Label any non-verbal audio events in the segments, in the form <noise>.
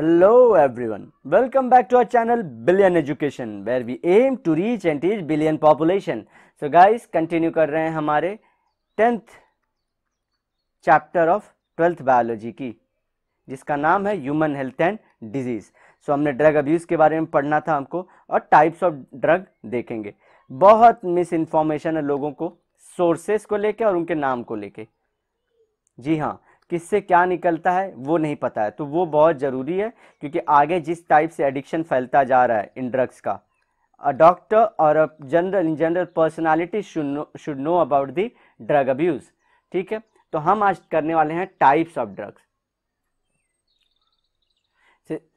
Hello everyone, welcome back to our channel Billion Education where we aim to reach and teach billion population. So guys continue कर रहे हैं हमारे 10th chapter of 12th biology की जिसका नाम है human health and disease. So हमने drug abuse के बारे में पढ़ना था हमको और types of drug देखेंगे बहुत मिस इन्फॉर्मेशन है लोगों को सोर्सेस को लेके और उनके नाम को लेके जी हाँ किससे क्या निकलता है वो नहीं पता है तो वो बहुत ज़रूरी है क्योंकि आगे जिस टाइप से एडिक्शन फैलता जा रहा है इन ड्रग्स का अ डॉक्टर और a general in general personality should know should know about the ठीक है तो हम आज करने वाले हैं टाइप्स ऑफ ड्रग्स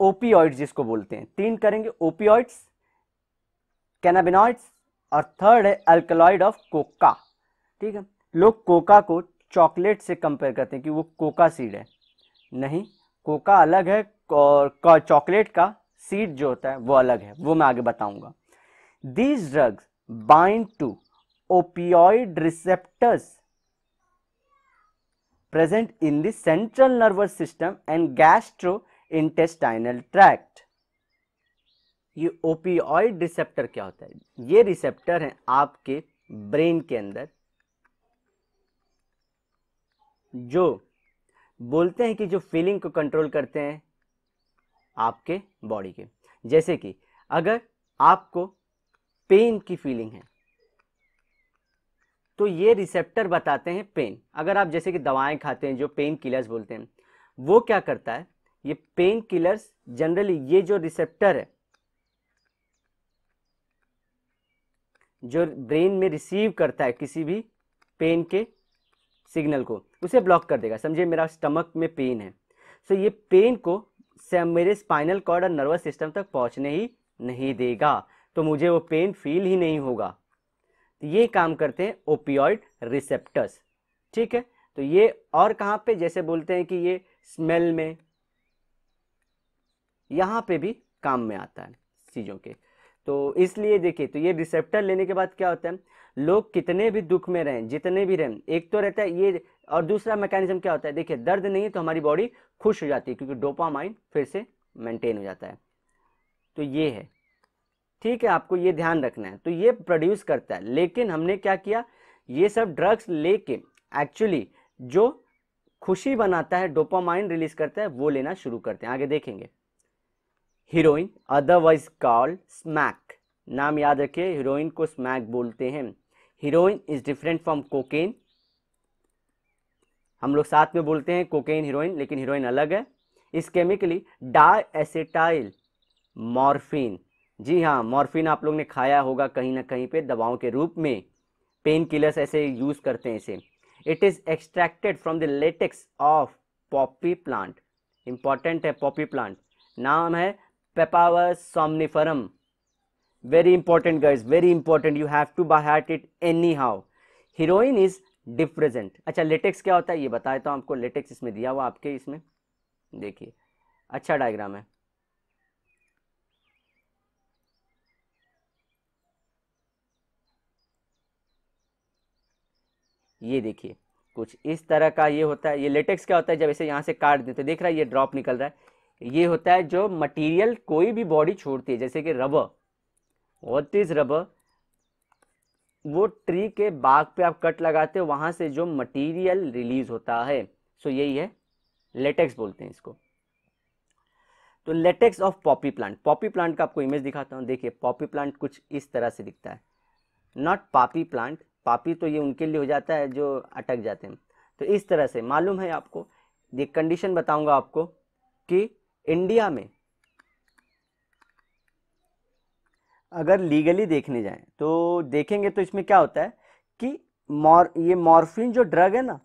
ओपीऑइड्स जिसको बोलते हैं तीन करेंगे ओपीऑइड्स कैनाबिनॉइड्स और थर्ड है अल्कलॉइड ऑफ कोका ठीक है लोग कोका को चॉकलेट से कंपेयर करते हैं कि वो कोका सीड है नहीं कोका अलग है और चॉकलेट का सीड जो होता है वो अलग है वो मैं आगे बताऊंगा these drugs bind to opioid receptors present in the central nervous system and gastrointestinal tract ये ओपियोइड रिसेप्टर क्या होता है ये रिसेप्टर है आपके ब्रेन के अंदर जो बोलते हैं कि जो फीलिंग को कंट्रोल करते हैं आपके बॉडी के जैसे कि अगर आपको पेन की फीलिंग है तो ये रिसेप्टर बताते हैं पेन अगर आप जैसे कि दवाएं खाते हैं जो पेन किलर्स बोलते हैं वो क्या करता है ये पेन किलर्स जनरली ये जो रिसेप्टर है जो ब्रेन में रिसीव करता है किसी भी पेन के सिग्नल को उसे ब्लॉक कर देगा समझिए मेरा स्टमक में पेन है सो ये पेन को मेरे स्पाइनल कॉर्ड और नर्वस सिस्टम तक पहुंचने ही नहीं देगा तो मुझे वो पेन फील ही नहीं होगा तो ये काम करते हैं ओपियोइड रिसेप्टर्स ठीक है तो ये और कहाँ पे जैसे बोलते हैं कि ये स्मेल में यहाँ पे भी काम में आता है चीज़ों के तो इसलिए देखिए तो ये रिसेप्टर लेने के बाद क्या होता है लोग कितने भी दुख में रहें जितने भी रहें एक तो रहता है ये और दूसरा मैकेनिज्म क्या होता है देखिए दर्द नहीं है तो हमारी बॉडी खुश हो जाती है क्योंकि डोपामाइन फिर से मेंटेन हो जाता है तो ये है ठीक है आपको ये ध्यान रखना है तो ये प्रोड्यूस करता है लेकिन हमने क्या किया ये सब ड्रग्स लेके एक्चुअली जो खुशी बनाता है डोपामाइन रिलीज करता है वो लेना शुरू करते हैं आगे देखेंगे हीरोइन अदरवाइज कॉल्ड स्मैक नाम याद रखिए हीरोइन को स्मैक बोलते हैं heroin is different from cocaine हम लोग साथ में बोलते हैं कोकेन हीरोइन लेकिन हीरोइन अलग है इस केमिकली डाएसिटाइल मॉर्फिन जी हाँ मॉर्फिन आप लोग ने खाया होगा कहीं ना कहीं पे दवाओं के रूप में पेन किलर्स ऐसे यूज़ करते हैं इसे it is extracted from the latex of poppy plant important है पॉपी प्लांट नाम है पेपावर सोमनीफरम very important guys very important you have to buy at it anyhow heroin is डिफ्रेजेंट अच्छा लेटेक्स क्या होता है ये बताया तो आपको लेटेक्स इसमें दिया हुआ आपके इसमें देखिए अच्छा डायग्राम है ये देखिए कुछ इस तरह का ये होता है ये लेटेक्स क्या होता है जब इसे यहाँ से काट देते देख रहा है ये ड्रॉप निकल रहा है ये होता है जो मटेरियल कोई भी बॉडी छोड़ती है जैसे कि रबर what is rubber वो ट्री के बाग पे आप कट लगाते हो वहाँ से जो मटेरियल रिलीज होता है सो so, यही है लेटेक्स बोलते हैं इसको तो latex of poppy plant poppy plant का आपको इमेज दिखाता हूँ देखिए पॉपी प्लांट कुछ इस तरह से दिखता है नॉट पापी प्लांट पापी तो ये उनके लिए हो जाता है जो अटक जाते हैं तो इस तरह से मालूम है आपको ये कंडीशन बताऊंगा आपको कि इंडिया में अगर लीगली देखने जाएं तो देखेंगे तो इसमें क्या होता है कि मॉर ये मॉर्फिन जो ड्रग है ना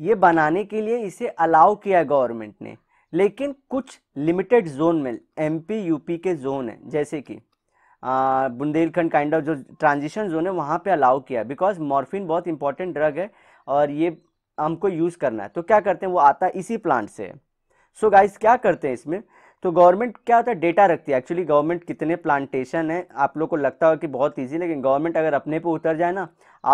ये बनाने के लिए इसे अलाउ किया गवर्नमेंट ने लेकिन कुछ लिमिटेड जोन में एमपी यूपी के जोन हैं जैसे कि बुंदेलखंड काइंड ऑफ जो ट्रांजिशन जोन है वहाँ पे अलाउ किया बिकॉज मॉर्फिन बहुत इंपॉर्टेंट ड्रग है और ये हमको यूज़ करना है तो क्या करते हैं वो आता इसी प्लांट से है सो so गाइस क्या करते हैं इसमें तो गवर्नमेंट क्या होता है डेटा रखती है एक्चुअली गवर्नमेंट कितने प्लांटेशन है आप लोग को लगता होगा कि बहुत ईजी लेकिन गवर्नमेंट अगर अपने पे उतर जाए ना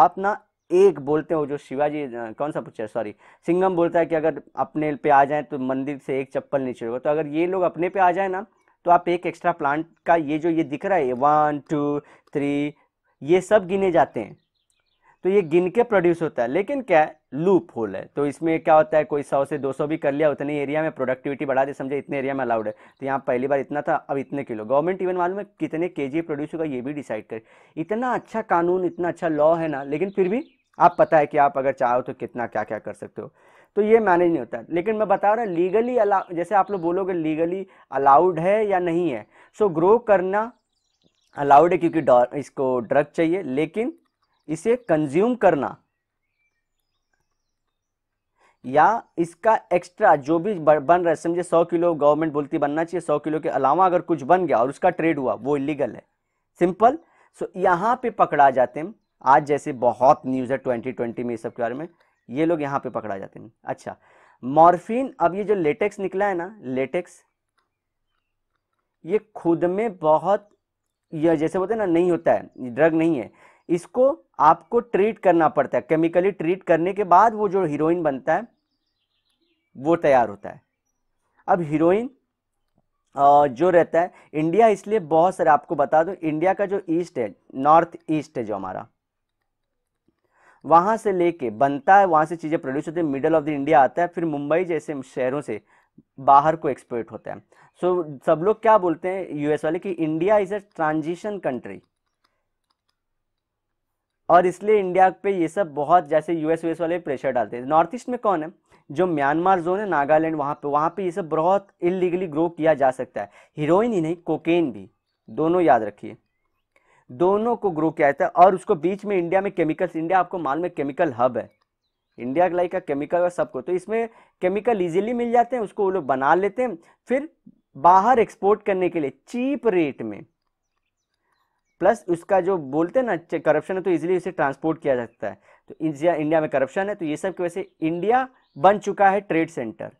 आप ना एक बोलते हो जो शिवाजी कौन सा पूछा सॉरी सिंगम बोलता है कि अगर अपने पे आ जाए तो मंदिर से एक चप्पल नीचे होगा तो अगर ये लोग अपने पे आ जाए ना तो आप एक एक्स्ट्रा प्लांट का ये जो ये दिख रहा है वन टू थ्री ये सब गिने जाते हैं तो ये गिन के प्रोड्यूस होता है लेकिन क्या है लूप होल है तो इसमें क्या होता है कोई सौ से दो सौ भी कर लिया उतने एरिया में प्रोडक्टिविटी बढ़ा दे समझे इतने एरिया में अलाउड है तो यहाँ पहली बार इतना था अब इतने किलो गवर्नमेंट इवन मालूम है कितने के जी प्रोड्यूस होगा ये भी डिसाइड करे इतना अच्छा कानून इतना अच्छा लॉ है ना लेकिन फिर भी आप पता है कि आप अगर चाहो तो कितना क्या क्या कर सकते हो तो ये मैनेज नहीं होता लेकिन मैं बता रहा लीगली अलाउ जैसे आप लोग बोलोगे लीगली अलाउड है या नहीं है सो ग्रो करना अलाउड है क्योंकि इसको ड्रग चाहिए लेकिन इसे कंज्यूम करना या इसका एक्स्ट्रा जो भी बन रहा है समझे सौ किलो गवर्नमेंट बोलती बनना चाहिए सौ किलो के अलावा अगर कुछ बन गया और उसका ट्रेड हुआ वो इलीगल है सिंपल सो so, यहाँ पे पकड़ा जाते हैं आज जैसे बहुत न्यूज़ है 2020 में इस सब के बारे में ये लोग यहाँ पे पकड़ा जाते हैं अच्छा मॉर्फिन अब ये जो लेटेक्स निकला है ना लेटेक्स ये खुद में बहुत जैसे बोलते हैं ना नहीं होता है ड्रग नहीं है इसको आपको ट्रीट करना पड़ता है केमिकली ट्रीट करने के बाद वो जो हीरोइन बनता है वो तैयार होता है अब हीरोइन जो रहता है इंडिया इसलिए बहुत सारे आपको बता दूं इंडिया का जो ईस्ट है नॉर्थ ईस्ट है जो हमारा वहां से लेके बनता है वहां से चीज़ें प्रोड्यूस होती है मिडल ऑफ द इंडिया आता है फिर मुंबई जैसे शहरों से बाहर को एक्सपोर्ट होता है सो so, सब लोग क्या बोलते हैं यूएस वाले कि India is a transition country और इसलिए इंडिया पे ये सब बहुत जैसे यूएस वेस वाले प्रेशर डालते हैं नॉर्थ ईस्ट में कौन है जो म्यांमार जोन है नागालैंड वहाँ पे वहाँ पे ये सब बहुत इलीगली ग्रो किया जा सकता है हीरोइन ही नहीं कोकेन भी दोनों याद रखिए दोनों को ग्रो किया जाता है और उसको बीच में इंडिया में केमिकल्स इंडिया आपको माल में केमिकल हब है इंडिया लाइक का केमिकल और सबको तो इसमें केमिकल इजीली मिल जाते हैं उसको वो लोग बना लेते हैं फिर बाहर एक्सपोर्ट करने के लिए चीप रेट में प्लस उसका जो बोलते हैं ना करप्शन है तो इजीली उसे ट्रांसपोर्ट किया जा सकता है तो इंडिया इंडिया में करप्शन है तो ये सब की वजह से इंडिया बन चुका है ट्रेड सेंटर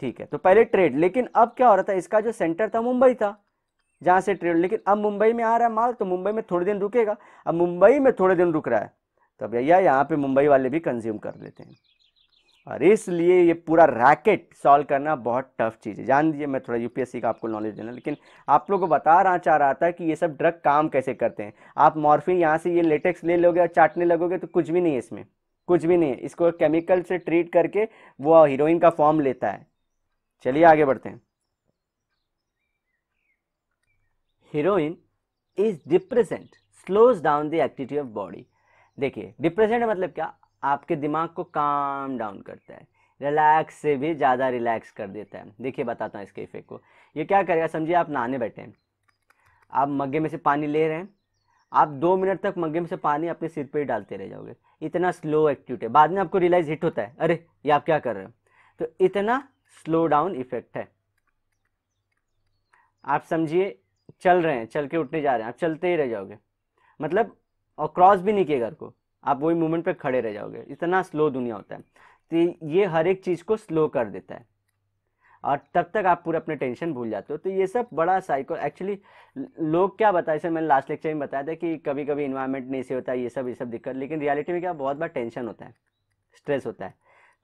ठीक है तो पहले ट्रेड लेकिन अब क्या हो रहा था इसका जो सेंटर था मुंबई था जहाँ से ट्रेड लेकिन अब मुंबई में आ रहा है माल तो मुंबई में थोड़े दिन रुकेगा अब मुंबई में थोड़े दिन रुक रहा है तो भैया यहाँ पे मुंबई वाले भी कंज्यूम कर लेते हैं और इसलिए ये पूरा रैकेट सॉल्व करना बहुत टफ चीज़ है जान दीजिए मैं थोड़ा यूपीएससी का आपको नॉलेज देना लेकिन आप लोगों को बता रहा चाह रहा था कि ये सब ड्रग काम कैसे करते हैं आप मॉर्फिन यहाँ से ये लेटेक्स ले लोगे और चाटने लगोगे तो कुछ भी नहीं है इसमें कुछ भी नहीं है इसको केमिकल से ट्रीट करके वो हीरोइन का फॉर्म लेता है चलिए आगे बढ़ते हैं heroin is depressant slows down the activity of body देखिए डिप्रेजेंट मतलब क्या आपके दिमाग को काम डाउन करता है रिलैक्स से भी ज़्यादा रिलैक्स कर देता है देखिए बताता हूँ इसके इफेक्ट को ये क्या करेगा समझिए आप नहाने बैठे हैं आप मग्गे में से पानी ले रहे हैं आप दो मिनट तक मग्गे में से पानी अपने सिर पर ही डालते रह जाओगे इतना स्लो एक्टिविट है बाद में आपको रियलाइज हिट होता है अरे ये आप क्या कर रहे हो तो इतना स्लो डाउन इफेक्ट है आप समझिए चल रहे हैं चल के उठने जा रहे हैं आप चलते ही रह जाओगे मतलब और क्रॉस भी नहीं किए घर को आप वही मूवमेंट पे खड़े रह जाओगे इतना स्लो दुनिया होता है तो ये हर एक चीज़ को स्लो कर देता है और तब तक आप पूरा अपने टेंशन भूल जाते हो तो ये सब बड़ा साइको एक्चुअली लोग क्या बताए इसे मैंने लास्ट लेक्चर में बताया था कि कभी कभी इन्वायरमेंट नहीं से होता है ये सब ये सब दिक्कत लेकिन रियलिटी में क्या बहुत बार टेंशन होता है स्ट्रेस होता है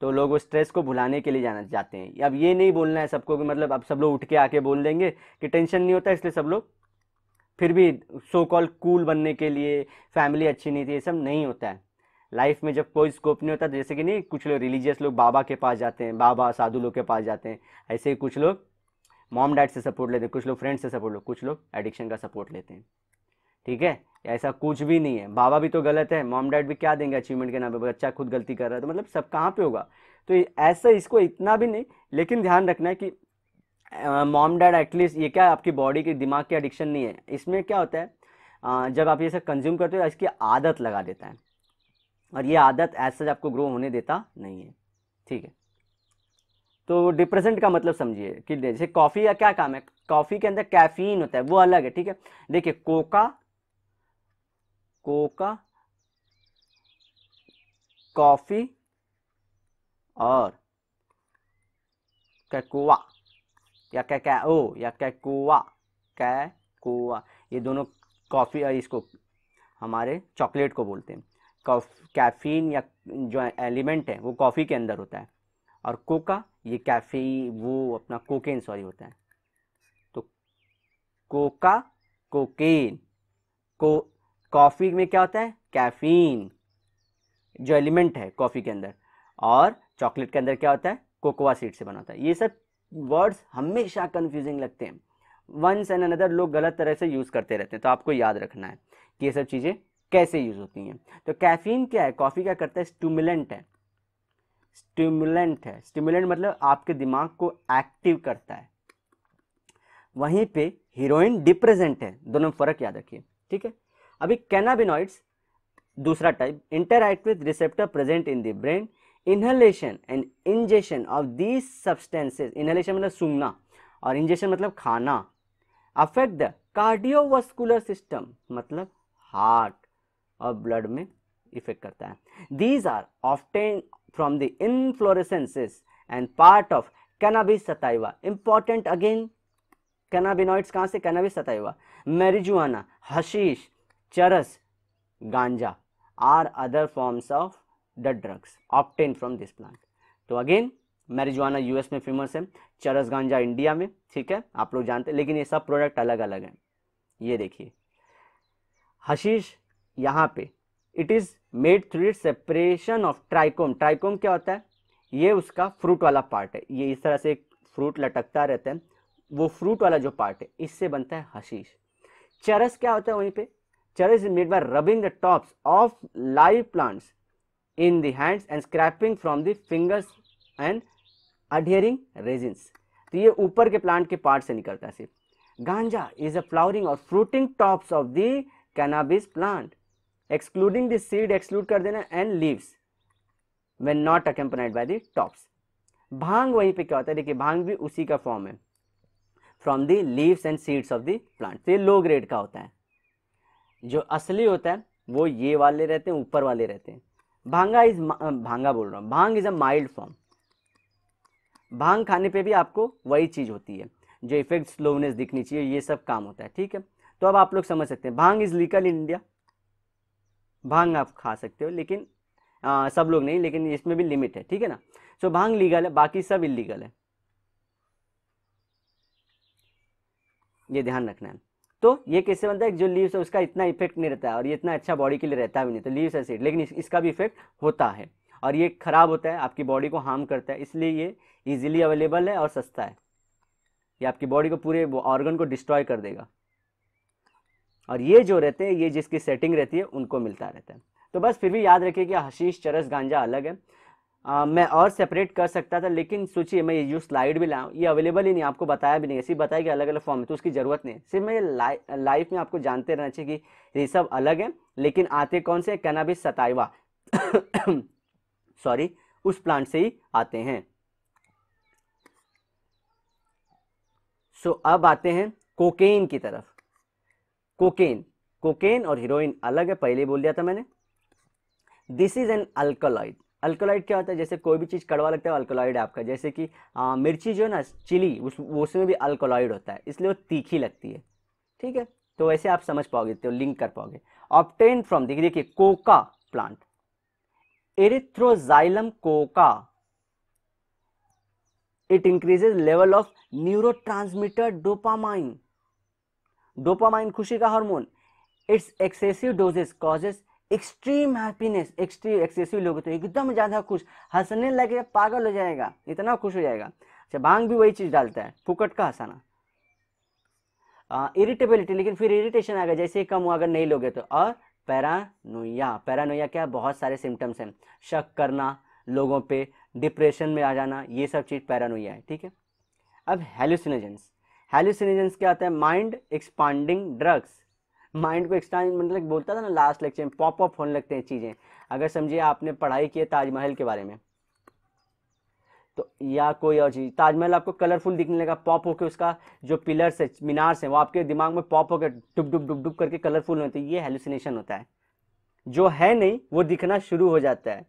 तो लोग उस स्ट्रेस को भुलाने के लिए जाना चाहते हैं अब ये नहीं बोलना है सबको कि मतलब अब सब लोग उठ के आके बोल देंगे कि टेंशन नहीं होता इसलिए सब लोग फिर भी सो कॉल कूल बनने के लिए फैमिली अच्छी नहीं थी ये सब नहीं होता है लाइफ में जब कोई स्कोप नहीं होता जैसे कि नहीं कुछ लोग रिलीजियस लोग बाबा के पास जाते हैं बाबा साधु लोग के पास जाते हैं ऐसे ही कुछ लोग मॉम डैड से सपोर्ट लेते हैं कुछ लोग फ्रेंड से सपोर्ट लो कुछ लोग एडिक्शन का सपोर्ट लेते हैं ठीक है ऐसा कुछ भी नहीं है बाबा भी तो गलत है मॉम डैड भी क्या देंगे अचीवमेंट के नाम पर बच्चा खुद गलती कर रहा है तो मतलब सब कहाँ पे होगा तो ऐसा इसको इतना भी नहीं लेकिन ध्यान रखना है कि मॉम डैड एटलीस्ट ये क्या है आपकी बॉडी के दिमाग की एडिक्शन नहीं है इसमें क्या होता है जब आप ये सब कंज्यूम करते हो इसकी आदत लगा देता है और ये आदत एज सच आपको ग्रो होने देता नहीं है ठीक है तो डिप्रेसेंट का मतलब समझिए कि जैसे कॉफ़ी का क्या काम है कॉफ़ी के अंदर कैफीन होता है वो अलग है ठीक है देखिए कोका कोका कॉफ़ी और कैकुआ या कै कै ओ या कै कुआ ये दोनों कॉफ़ी इसको हमारे चॉकलेट को बोलते हैं कैफीन या जो एलिमेंट है वो कॉफ़ी के अंदर होता है और कोका ये कैफी वो अपना कोकेन सॉरी होता है तो कोका कोकेन को कॉफ़ी में क्या होता है कैफीन जो एलिमेंट है कॉफ़ी के अंदर और चॉकलेट के अंदर क्या होता है कोकोआ सीड से बना होता है ये सब वर्ड्स हमेशा कन्फ्यूजिंग लगते हैं वंस एंड अनदर लोग गलत तरह से यूज़ करते रहते हैं तो आपको याद रखना है कि ये सब चीज़ें कैसे यूज़ होती हैं तो कैफीन क्या है कॉफ़ी क्या करता है स्टूमुलेंट है स्टिमुलेंट है स्टिमुलेंट मतलब आपके दिमाग को एक्टिव करता है वहीं पे हीरोइन डिप्रेजेंट है दोनों फर्क याद रखिए ठीक है अभी कैनाबिनॉइड्स दूसरा type interact with receptor present in the brain inhalation and ingestion of these substances inhalation मतलब सुंगना और इंजेशन मतलब खाना अफेक्ट द कार्डियोवस्कुलर सिस्टम मतलब हार्ट और ब्लड में इफेक्ट करता है these are often from the inflorescences and part of cannabis sativa important again cannabinoids कहाँ से cannabis sativa marijuana hashish charas ganja are other forms of the drugs often from this plant तो again marijuana US में famous है चरस गांजा India में ठीक है आप लोग जानते हैं लेकिन ये सब प्रोडक्ट अलग अलग हैं ये देखिए हशीश यहाँ पे it is made through it separation of trichome trichome क्या होता है ये उसका फ्रूट वाला पार्ट है ये इस तरह से एक फ्रूट लटकता रहता है वो फ्रूट वाला जो पार्ट है इससे बनता है हशीश चरस क्या होता है वहीं पे charas is made by rubbing the tops of live plants in the hands and scraping from the fingers and adhering resins. तो ये ऊपर के प्लांट के पार्ट से निकलता है सिर्फ गांजा इज अ फ्लावरिंग और fruiting tops of the cannabis plant excluding the seed exclude कर देना and leaves when not accompanied by the tops bhang वहीं पे क्या होता है देखिए भांग भी उसी का फॉर्म है from the leaves and seeds of the plant तो ये लो ग्रेड का होता है जो असली होता है वो ये वाले रहते हैं ऊपर वाले रहते हैं भांगा इज भांगा बोल रहा हूँ bhang is a mild form bhang खाने पे भी आपको वही चीज़ होती है जो इफेक्ट स्लोनेस दिखनी चाहिए ये सब काम होता है ठीक है तो अब आप लोग समझ सकते हैं bhang is legal in India bhang आप खा सकते हो लेकिन आ, सब लोग नहीं लेकिन इसमें भी लिमिट है ठीक है ना सो so, भांग लीगल है बाकी सब इलीगल है ये ध्यान रखना है तो ये कैसे बनता है जो लीव्स है उसका इतना इफेक्ट नहीं रहता है और ये इतना अच्छा बॉडी के लिए रहता भी नहीं तो लीव्स एसिड लेकिन इस, इसका भी इफेक्ट होता है और ये ख़राब होता है आपकी बॉडी को हार्म करता है इसलिए ये इजीली अवेलेबल है और सस्ता है ये आपकी बॉडी को पूरे ऑर्गन को डिस्ट्रॉय कर देगा और ये जो रहते हैं ये जिसकी सेटिंग रहती है उनको मिलता रहता है तो बस फिर भी याद रखिए कि हशीश चरस गांजा अलग है आ, मैं और सेपरेट कर सकता था लेकिन सोचिए मैं ये जो स्लाइड भी लाऊँ ये अवेलेबल ही नहीं आपको बताया भी नहीं सिर्फ बताया कि अलग अलग फॉर्म है तो उसकी ज़रूरत नहीं है सिर्फ मैं लाइ, लाइफ में आपको जानते रहना चाहिए कि ये सब अलग है लेकिन आते कौन से कैनाबिस सताइवा सॉरी <coughs> उस प्लांट से ही आते हैं सो so, अब आते हैं कोकेन की तरफ कोकेन कोकेन और हीरोइन अलग है पहले बोल दिया था मैंने this is an alkaloid alkaloid क्या होता है जैसे कोई भी चीज़ कड़वा लगता है अल्कोलाइड आपका जैसे कि आ, हाँ, मिर्ची जो है ना चिली उस उसमें भी अल्कोलाइड होता है इसलिए वो तीखी लगती है ठीक है तो वैसे आप समझ पाओगे तो लिंक कर पाओगे ऑप्टेन फ्रॉम देखिए देखिए coca plant erythroxylum coca it increases level of neurotransmitter dopamine dopamine खुशी का hormone it's excessive doses causes extreme happiness extreme excessive लोग तो एकदम ज़्यादा खुश हंसने लगे पागल हो जाएगा इतना खुश हो जाएगा अच्छा भांग भी वही चीज़ डालता है फुकट का हंसाना इरिटेबिलिटी लेकिन फिर इरिटेशन आ गया जैसे ही कम हुआ अगर नहीं लोगे तो और पैरानोया पैरानोया क्या बहुत सारे सिम्टम्स हैं शक करना लोगों पे डिप्रेशन में आ जाना ये सब चीज़ पैरानोया है ठीक है अब हेलुसिनेजेंस हेलुसिनेजेंस क्या होता है माइंड एक्सपांडिंग ड्रग्स माइंड को एक्सटेंड मतलब बोलता था ना लास्ट लेक्चर में पॉप अप होने लगते हैं चीज़ें अगर समझिए आपने पढ़ाई की है ताजमहल के बारे में तो या कोई और चीज़ ताजमहल आपको कलरफुल दिखने लगा पॉप होके उसका जो पिलर्स है मीनार्स हैं वो आपके दिमाग में पॉप होकर डुब डुब डुब डुब करके कलरफुल होते हैं ये हेलुसिनेशन होता है जो है नहीं वो दिखना शुरू हो जाता है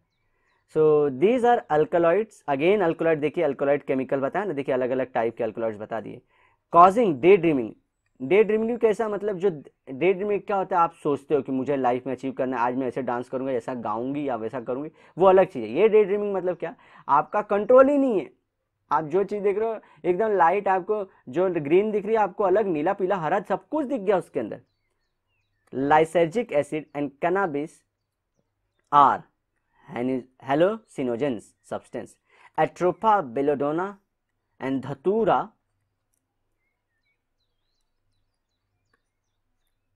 so these are alkaloids again alkaloid देखिए अल्कोलॉइड केमिकल बताया ना देखिए अलग अलग टाइप के अल्कोलॉइड्स बता दिए causing day dreaming day dreaming कैसा मतलब जो डे ड्रीमिंग क्या होता है आप सोचते हो कि मुझे लाइफ में अचीव करना है आज मैं ऐसे डांस करूंगा ऐसा गाऊंगी या वैसा करूंगी वो अलग चीज़ है ये डे ड्रीमिंग मतलब क्या आपका कंट्रोल ही नहीं है आप जो चीज़ देख रहे हो एकदम लाइट आपको जो ग्रीन दिख रही है आपको अलग नीला पीला हरा सब कुछ दिख गया उसके अंदर lysergic acid and cannabis are hallucinogens substance atropa belladonna and datura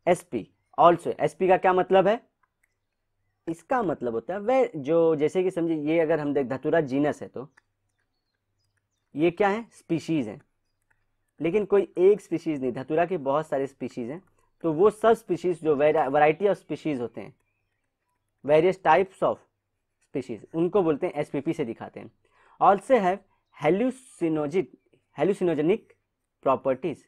S P also S P का क्या मतलब है इसका मतलब होता है वह जो जैसे कि समझिए ये अगर हम देख धतुरा जीनस है तो ये क्या है स्पीशीज़ हैं लेकिन कोई एक स्पीशीज़ नहीं धतुरा के बहुत सारे स्पीशीज़ हैं तो वो सब स्पीशीज़ जो वैरायटी ऑफ स्पीशीज़ होते हैं वेरियस टाइप्स ऑफ स्पीशीज़ उनको बोलते हैं एसपीपी से दिखाते हैं also have hallucinogic hallucinogenic properties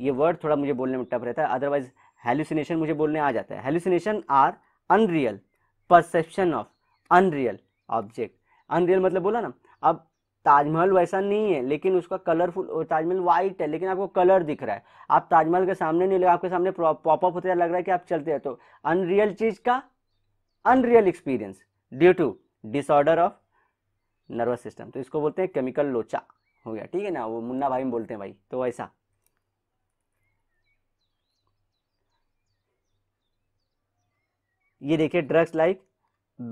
ये वर्ड थोड़ा मुझे बोलने में टफ रहता है अदरवाइज हेलुसिनेशन मुझे बोलने आ जाता है hallucination are unreal perception of unreal object unreal मतलब बोला ना अब ताजमहल वैसा नहीं है लेकिन उसका कलरफुल ताजमहल वाइट है लेकिन आपको कलर दिख रहा है आप ताजमहल के सामने नहीं लगे आपके सामने पॉपअप होते लग रहा है कि आप चलते हैं तो अनरियल चीज़ का unreal experience due to disorder of nervous system तो इसको बोलते हैं केमिकल लोचा हो गया ठीक है ना वो मुन्ना भाई में बोलते हैं भाई तो वैसा ये देखिए drugs like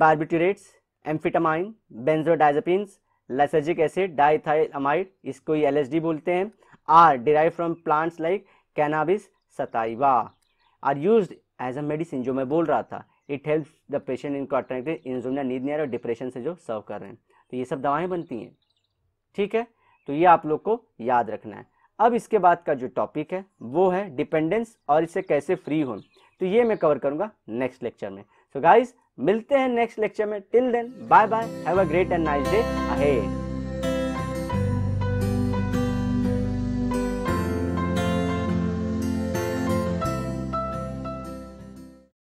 barbiturates amphetamine benzodiazepines lysergic acid diethylamide इसको एल एलएसडी डी बोलते हैं are derive from plants like cannabis sativa are use as a medicine जो मैं बोल रहा था it help the patient in contracted insomnia नींद नहीं आ रहा और डिप्रेशन से जो सर्व कर रहे हैं तो ये सब दवाएं बनती हैं ठीक है तो ये आप लोग को याद रखना है अब इसके बाद का जो टॉपिक है वो है डिपेंडेंस और इससे कैसे फ्री हो तो ये मैं कवर करूंगा नेक्स्ट लेक्चर में सो so गाइज मिलते हैं नेक्स्ट लेक्चर में till then bye bye have a great and nice day ahead